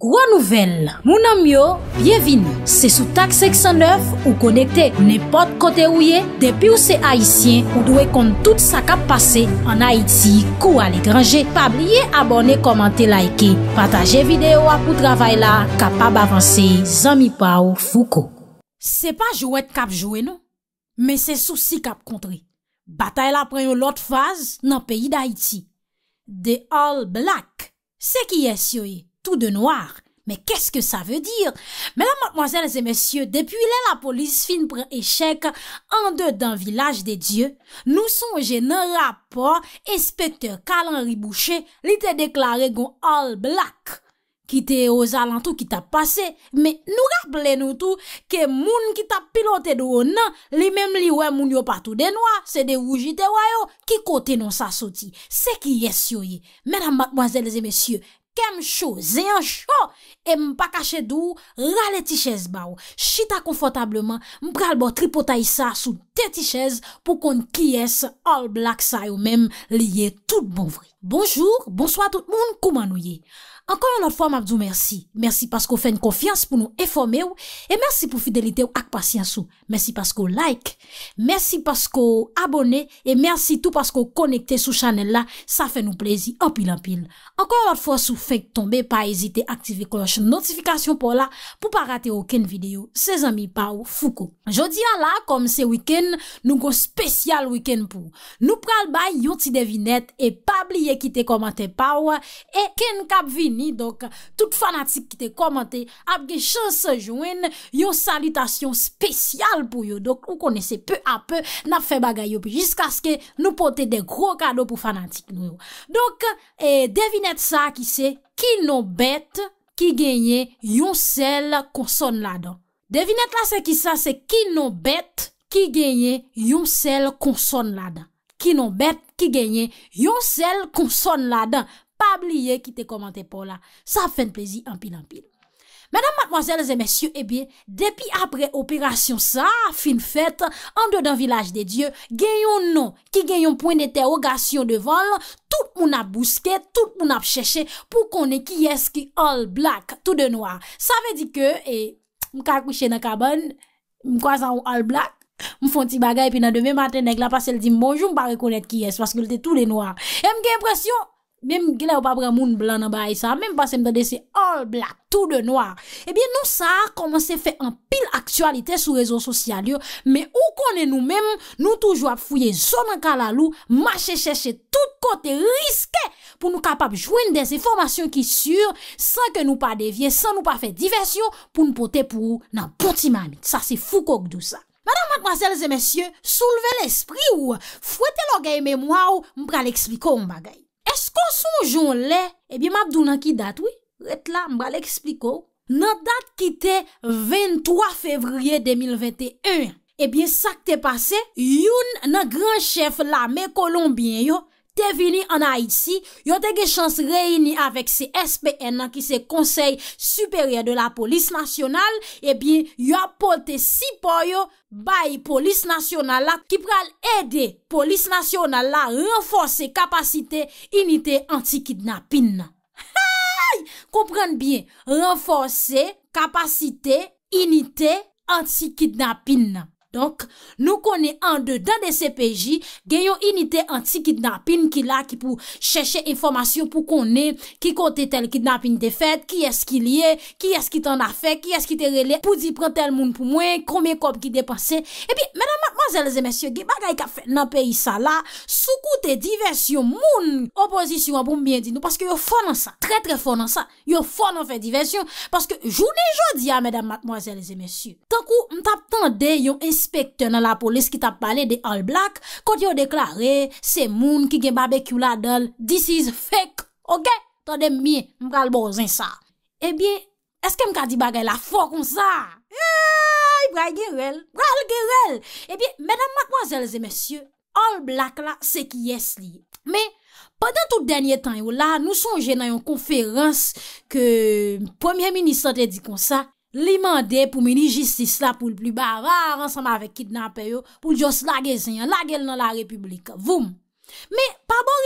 Gro nouvel, mounan myo, byevini, se sou tak 609 ou konekte ou ne pot kote ou ye, depi ou se Haitien ou dwe kont tout sa kap pase an Haiti kou al e grange, pa blye abone komante laike, pataje videyo apou travay la kap ap avanse zami pa ou fuko. Se pa jowet kap jowe nou, me se sou si kap kontre. Batay la pren yo lot faz nan peyi d'Haiti. De all black, se ki es yo ye. tout de noyar. Mè kè skè sa vè dir? Mè la mòzèlè zè mè syè, depi lè la polis fin prè échèk, an dè dan vilaj de djè, nou son jè nan rapor, espektèr Kalan Ribouchè, li te deklare gon all black, ki te ozalantou ki ta pase, mè nou rap lè nou tou, ke moun ki ta pilote dou o nan, li mèm li wè moun yo patou den wè, se de woujite wè yo, ki kote non sa soti, se ki yè syoye. Mè la mòzèlè zè mè syè, Kem chou, zeyan chou, e m pa kache dou, rale ti chèz baw. Chita konfortableman, m pral bo tripotay sa sou te ti chèz pou kon kiyes all black sa yo mem liye tout bonvri. Bonjour, bonsoi tout moun, kouman nou ye? Ankon anot fwa mabdou mersi. Mersi paskou fèn kofyans pou nou eforme ou. E mersi pou fidelite ou ak pasyans ou. Mersi paskou like. Mersi paskou abone. E mersi tout paskou konekte sou chanel la. Sa fè nou plezi opil-opil. Ankon anot fwa sou fèk tombe. Pa ezite aktive koloche notifikasyon pou la. Pou pa rate ouken videyo. Se zami pa ou fuko. Jodi an la, kom se wikend, nou kon spesyal wikend pou. Nou pral bay yon ti devinet. E pa bli ye kite komante pa ou. E ken kap vini. Donk, tout fanatik ki te komante, ap gen chan se jwen, yon salutasyon spesyal pou yo. Donk, ou konese peu a peu, nap fe bagay yo pi, jisk aske nou pote de gro kado pou fanatik nou yo. Donk, devinet sa ki se, ki non bete ki genye yon sel konson la dan. Devinet la se ki sa, se ki non bete ki genye yon sel konson la dan. Ki non bete ki genye yon sel konson la dan. Pabliye ki te komante pou la. Sa fèn plezi anpil anpil. Mèdam matmoazèles e mèsyou e eh bi, depi apre operasyon sa, fin fèt, an do dan vilaj de dieu, gen yon nou, ki gen yon poun eterogasyon de vol, tout moun ap bouske, tout moun ap chèche, pou konè ki yes ki all black, tout de noa. Sa vè di ke, e eh, m kakwishè nan kaban, m kwa zan ou all black, m fon ti bagay, epi nan demè matenèk la, pasèl di m bonjou, m pa rekonèt ki yes, pasèl di tout de noa. E m gen Mem glè ou pa prè moun blan nan bay sa, mem basen mdade se all oh, black, tout de noir, ebyen nou sa a komanse fè an pil aktualite sou rezon sosyal yo, me ou konen nou men, nou toujwa fouye zonan kalalou, mache chèche tout kote riske, pou nou kapap jwen de se formasyon ki sur, san ke nou pa devye, san nou pa fè diversyon, pou nou pote pou nan potimanit. Sa se fou kok dou sa. Madame, mademoiselles et messieurs, souleve l'esprit ou fwete lo gaye memwa ou mpral ekspliko ou mbagay. Sko son joun lè, ebyen eh mabdou nan ki dat wè, wè t la mba lè ekspliko wè. Nan dat ki te 23 fevriye 2021, ebyen sa k te pase, youn nan gran chef la me kolombien yo, Te vini an a iti, yo te ge chans reyni avèk se SPN nan ki se konsey superyè de la polis nasyonal, e eh bin yo apote sipo yo bayi polis nasyonal la ki pral ede polis nasyonal la renforsè kapasite inite antikidnapin nan. Haay! Komprenn bien, renforsè kapasite inite antikidnapin nan. Donk, nou konen an de dan de sepeji, genyon inite anti-kidnapin ki la ki pou chèche informasyon pou konen ki kote tel kidnapin te fèd, ki esk ki liye, ki esk ki tan a fè, ki esk ki te rele, pou di pren tel moun pou mwen, komey kop ki depanse. E pi, menanman, Matmoaseleze mesye, ge bagay ka fè nan peyi sa la, soukou te diversyon moun opozisyon an pou mbyen di nou. Paske yo fon an sa, tre tre fon an sa, yo fon an fè diversyon, paske jounen joun di a, medan matmoaseleze mesye. Tankou, m tap tande yon inspektor nan la polis ki tap pale de all black, kote yo deklare, se moun ki gen babek yon la dol, this is fake, ok? Ton dem mi, m kalbozen sa. Ebyen, eh eske m ka di bagay la fon kon sa? bral girel, bral girel. Ebyen, eh menan, makwazelze, mesye, all black la, se ki yes li. Men, padan tout denye tan yo la, nou sonje nan yon konferans ke premier minister te di kon sa, li mande pou meni jistis la pou l'plu barra, ransama avek kidnape yo, pou jos lage zinyan, lage l nan la republika. Voum! Men, pa bol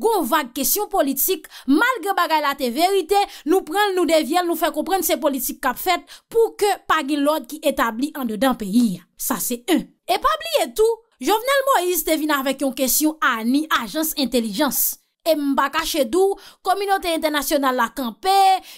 Goun vage kesyon politik Malge bagay la te verite Nou prenl nou devyen Nou fèk ou prenl se politik kap fèt Pou ke pagil lòd ki etabli An de dan peyi E pabli etou Jovnel Moïse devina avèk yon kesyon Ani Ajans Intelijans E mba ka chedou, kominyote internasyonale la kampe,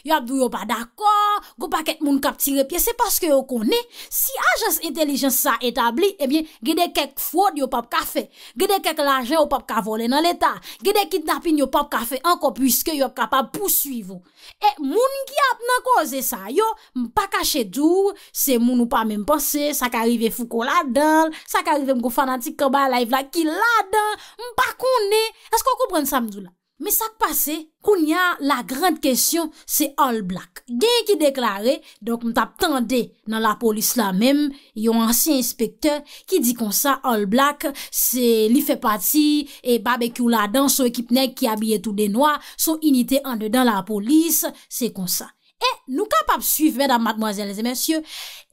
yo ap diyo pa d'akor, go pa ket moun kap tirepye, se paske yo kone, si ajans intelijens sa etabli, ebyen, gede kek fwod yo pap kafe, gede kek lanjen yo pap kavole nan l'eta, gede kitnapin yo pap kafe, anko pwiske yo kapap pousuivou. E moun ki ap nan koze sa, yo mba ka chedou, se moun ou pa men pense, sa ka rive fou ko la dan, sa ka rive mgo fanatik kaba live la ki la dan, mba kone, esko kou pren samdi? Me sak pase, koun ya la grand kesyon se All Black. Gen ki deklare, dok mta ptande nan la polis la mem, yon ansi inspektor ki di konsa All Black se li fe pati e babekou la dan so ekipnek ki abye tout de noa, so inite an de dan la polis, se konsa. E nou kapap suiv, mèdam, madmoazèlèzè, mèsyè,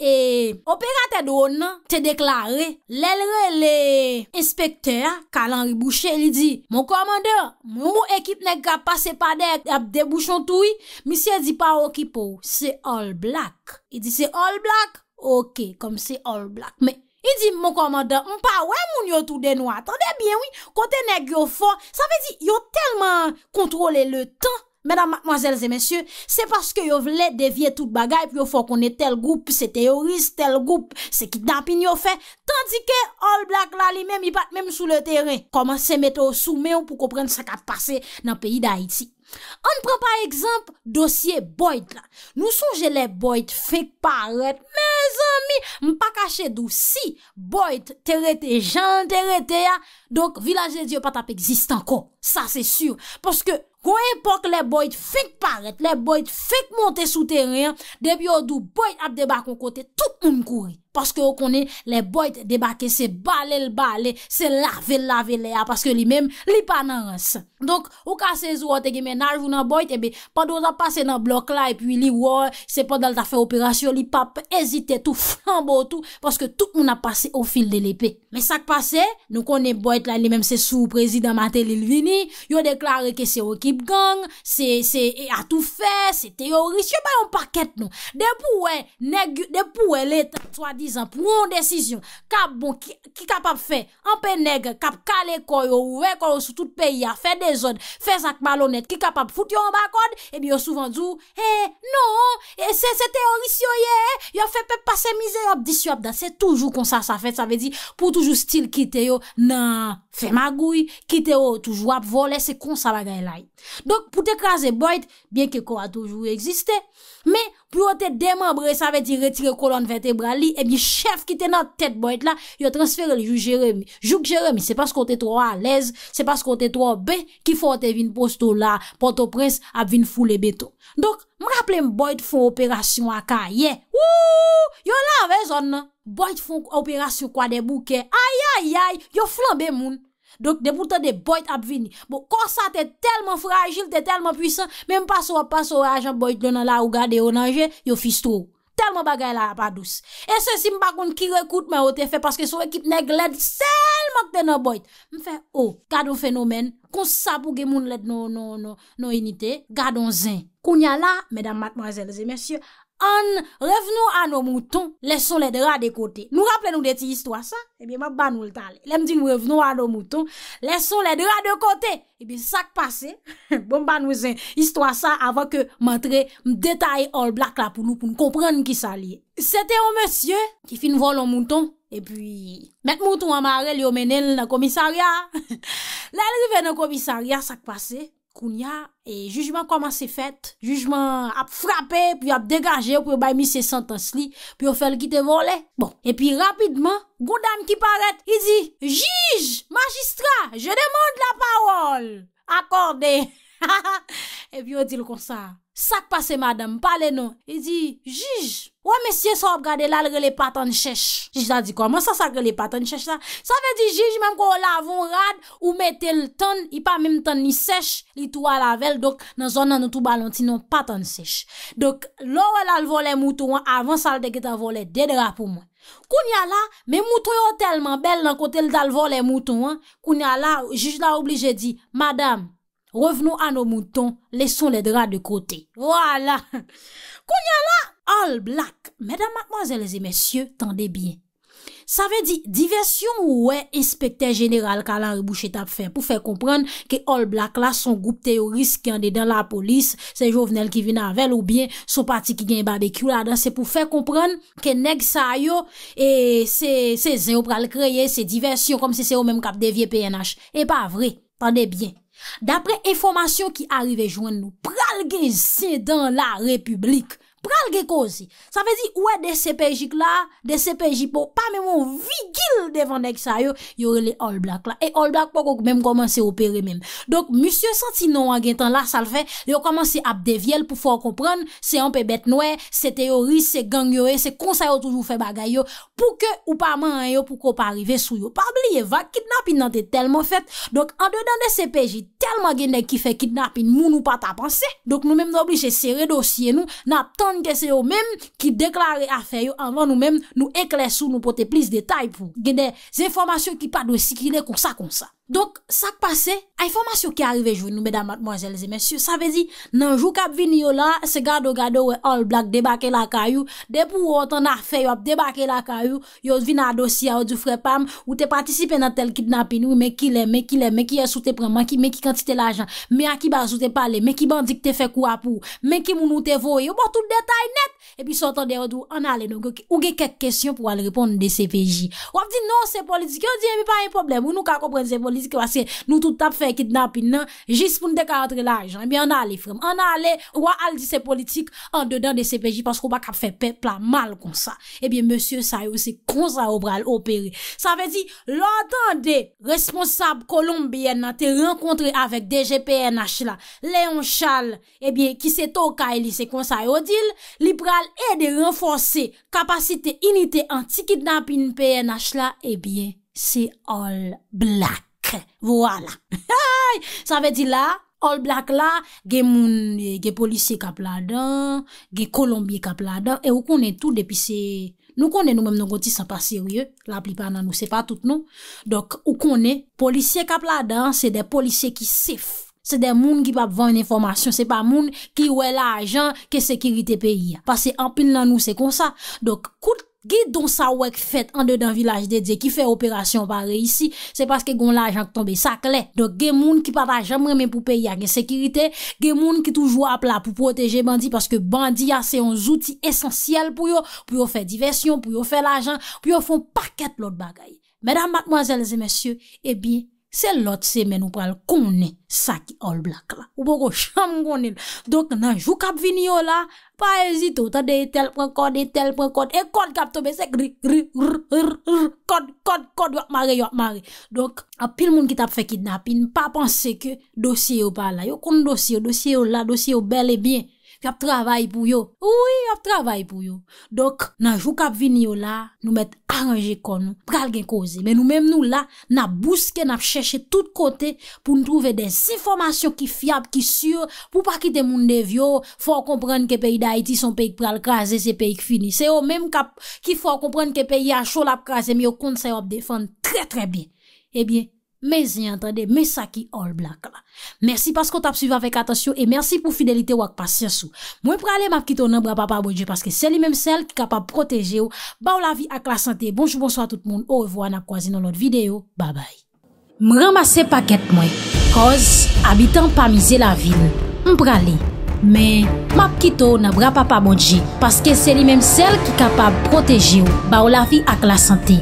e operatèd ou nan, tè deklare, lèlre lè, inspektèr, kalan ribouchè, lè di, moun komandè, moun mou ekip nèk ga pase pa dèk, ap debouchon toui, misè di pa okipou, se ol oh, blak. Lè di se ol blak, ok, kom se ol blak, mè, lè di moun komandè, mou pa wè moun yo tou denwa, atonde bien wè, kote nèk yo fon, sa vè di, yo telman kontrole le tan, Mèdam, madmozèlzè, mèsyè, se paske yo vle devye tout bagay, pi yo fò konè tel goup, se teorize tel goup, se kit dampin yo fè, tandike all black lali mèm, i bat mèm sou le terren. Koman se mette ou sou mè ou pou komprenn sa kat pase nan peyi da Haiti. An pran pa ekzamp dosye boyt la, nou souje le boyt fek paret, me zami, m pa kache dou si boyt terete jan terete ya, donk vilaje diyo pat ap egzist anko, sa se sur, paske kwen epok le boyt fek paret, le boyt fek monte sou teren, debi yo dou boyt ap debakon kote tout moun kouri, paske yo konen le boyt debake se bale l bale, se lave lave le ya, paske li mem li pa nan rase. Donk, ou ka sez ou an tege menaj vou nan boyte, ebe, pa do an ap pase nan blok la, e pi li ou an, se pa dal ta fe operasyon, li pa esite tou, flambo tou, paske tout moun ap pase ou fil de lepe. Me sak pase, nou konen boyte la, li menm se sou prezident Matelilvini, yo deklare ke se o kip gang, se, se, e a tou fe, se teoris, yo bayon paket nou. De pou we, neg, de pou we le, so a dizan, pou woun desisyon, kap bon, ki kap ap fe, an pe neg, kap kale koyo, we koyo sou tout peyi a fe de, Fèz ak malonèt ki kapap fout yo an bakon, e bi yo souvan djou, Hey, non, e se te orisyoye, yo fè pe passe mizè, yo ap disyo ap da. Se toujou konsa sa fèt, sa vè di, pou toujou stil kite yo, nan, fè magouy, kite yo toujou ap vole, se konsa bagay lay. Donk, pou te kaze boyt, bien ke ko a toujou existè, me... pou yo te demembre, sa ve ti retire kolon vetebra li, ebi chef ki te nan tet boit la, yo transfere li Jouk Jeremie. Jouk Jeremie, se pas kon te tro a lez, se pas kon te tro be, ki fote vin posto la, pote prins ap vin foule beto. Dok, m raple m boit foun operasyon a ka ye, wouw, yo la vezon nan, boit foun operasyon kwa debouke, ayayay, yo flanbe moun. Donk deboutan bon, de boyt ap vini. Bon, konsa te telman fragil, te telman pwisan, menm paswa paswa ajan boyt donan la ou gade yo nanje, yo fis tro. Telman bagay la ap adous. E se si mbakoun ki rekout mwen ote fe, paske sou ekip neg led selman kden nan boyt, mwen fe, oh, gado fenomen, konsa pou gen moun led non enite, gado zin. Kounya la, medan matmazelze, mesye, An revenou an nou mouton, leson le dra de kote. Nou rappele nou deti histwa sa, ebi eh ma ban ou l tal. Le m di nou revenou an nou mouton, leson le dra de kote. Ebi eh sak pase, bon ban ouzen histwa sa avan ke matre m detay all black la pou nou pou m komprenn ki sa liye. Sete o monsye ki fin vol an mouton, ebi met mouton an mare li o menen nan komisarya. Le li ven nan komisarya sak pase. Kounia, e jujman koman se fèt? Jujman ap frape, pi ap degaje, pi ou bay mi se sentens li, pi ou fel ki te vole? Bon, e pi rapidman, goudan ki paret, hi zi, Jij, magistrat, je demonde la parol! Akorde! Ha ha ha! epi yo di l kon sa, sak pase madame, pale nou, li di, jij, wè mesye sa wap gade la, li ge le patan sech. Jij la di, kwa mwen sa sa ge le non patan sech la? Sa ve di, jij, mèm kwa wè la avon rad, ou mè tel ton, i pa mèm ton ni sech, li tou wè la vel, dok nan zon nan nou tou balantinon, patan sech. Dok, lò wè la lvole moutou an, avan sa l deket avole, dedra pou mwen. Koun ya la, mè moutou yo telman bel nan kote l dalvole moutou an, koun ya la, jij la oblije di, madame, Revenou an nou mouton, leson le dra de kote. Wala. Koun ya la, all black. Medan matmazèlèzè, mèsyè, tande bien. Sa ve di, diversyon ou we, inspektè genèral kalan rebouchè tap fè, pou fè komprèn ke all black la, son goup teoris ki andè dan la polis, se jovenel ki vin an vel ou bien, son pati ki gen badekyou la dan, se pou fè komprèn ke neg sa yo, e se zè ou pral kreye, se diversyon kom se se ou menm kap devye PNH. E pa vre, tande bien. D apre informasyon ki arrive jwen nou pralge se dan la republik pral ge kozi. Sa fe di, ouè de sepejik la, de sepejik pou pa mè moun vigil devan dek sa yo, yore le all black la. E all black pou kou mèm komanse opere mèm. Donk, M. Santino an gen tan la, sal fe, yo komanse ap devyel pou fò an kompran, se an pe bet nouè, se teoris, se gangyoè, e, se konsa yo toujou fè bagay yo, pou ke ou pa man an yo, pou ko pa arrive sou yo. Pabli, ye va kidnapping nan te telman fet. Donk, an dedan de sepejik, telman gen dek ki fè kidnapping moun ou pa ta panse. Donk, nou mèm nan obligè serè dosye gen se yo menm ki deklare afe yo anvan nou menm nou eklesou, nou pote plis detay pou genè zè informasyon ki padwe si ki ne konsa konsa. Donk, sak pase, a informasyon ki arrive Jou nou beda matmojelze, men syo, sa ve di Nan jou kap vini yo la, se gado gado Ou e all black, debake la kayou Depou ou otan a fe yo ap, debake la kayou Yo vina a dosya ou du frepam Ou te patisipe nan tel kidnapin Ou men ki le, men ki le, men ki esoute preman Men ki kantite l ajan, men ki basoute pale Men ki bandik te fe kwa pou Men ki moun ou te vo, yo bo tout detay net E pi sotan de yo dou, an ale nou Ou ge kek kesyon pou al ripon de CPJ Ou ap di, non se politik, yo di E mi pa yon e problem, ou nou ka komprense vou li di kwa se nou tout ap fe kidnapin nan, jis pou nou dekantre eh la ajan, ebyen an a li frem, an a li wak al di se politik an dedan de se peji, paskou bak ap fe pepla mal kon sa, ebyen eh monsye sa yo se konsa obral operi. Sa ve di, lantan de responsab kolombien nan te renkontre avèk DGPNH la, Leon Chal, ebyen eh ki se tokay li se konsa yo dil, liberal e de renforsi kapasite inite anti kidnapin PNH la, ebyen se all black. Vwala Haay Sa ve di la All black la Ge moun Ge polisye kapla dan Ge kolombye kapla dan E ou konen tout depi se Nou konen nou menm nongoti san pa serye La plipan nan nou se pa tout nou Dok ou konen Polisye kapla dan Se de polisye ki sif Se de moun ki pa pou vwane informasyon Se pa moun ki wè la ajan Ke sekirite peyi Pase ampil nan nou se kon sa Dok kout Gè don sa wèk fèt an de dan vilaj dedye ki fè operasyon pare isi, se paske goun la ajan k tombe sakle. Dok gè moun ki pata jamre men pou pey ya gen sekirite, gè moun ki toujwa ap la pou proteje bandi, paske bandi ya se yon zouti esensyel pou yo, pou yo fè diversyon, pou yo fè la ajan, pou yo fòn pakèt lòt bagay. Mèdam, mâkmoazèl, zè mèsyè, e bi... Se lot semen ou pal konen sa ki all black la. Ou bo ko chanm konen. Donk nan jou kap vini yo la, pa ezito. Tade etel prekot, etel prekot. E kod kap tobe, se kri, kri, kri, kri, kri. Kod, kod, kod, wak mare, wak mare. Donk apil moun ki tap fe kidnap, in pa panse ke dosye yo pala. Yo kon dosye yo, dosye yo la, dosye yo bel e bien. ki ap travay pou yo. Ouwi, ap travay pou yo. Dok, nanjou kap vini yo la, nou met aranje kon nou, pral gen koze. Men nou menm nou la, nap buske, nap cheshe tout kote, pou nou trouve des informasyon ki fiyab, ki sur, pou pa kite moun dev yo, fwa kompran ke peyi da Haiti son peyi pral kaze, se peyi kfinise yo, menm kap ki fwa kompran ke peyi a chol ap kaze, mi yo kont sa yo ap defan, tre tre bi. Ebyen. Eh Me zi entende, me saki all black bon la. Mersi pasko tap suvi avek atasyon e mersi pou fidelite wak pasyansou. Mwen prale mapkito nan bra papabodje paske se li menm sel ki kapab proteje ou ba ou la vi ak la sante. Bonjou, bonsoy a tout moun. Ou revo anap kwa zi nan lot videyo. Ba bay. Mwen ramase paket mwen. Koz, abitan pa mize la vil. Mwen prale. Men, mapkito nan bra papabodje paske se li menm sel ki kapab proteje ou ba ou la vi ak la sante.